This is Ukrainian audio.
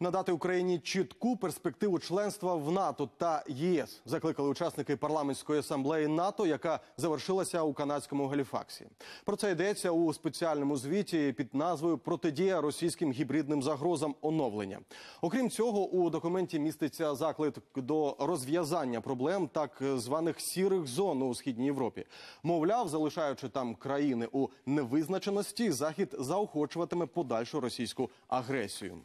надати Україні чітку перспективу членства в НАТО та ЄС. Закликали учасники парламентської асамблеї НАТО, яка завершилася у канадському Галіфаксі. Про це йдеться у спеціальному звіті під назвою Протидія російським гібридним загрозам оновлення. Окрім цього, у документі міститься заклик до розв'язання проблем так званих сірих зон у східній Європі. Мовляв, залишаючи там країни у невизначеності, захід заохочуватиме подальшу російську агресію.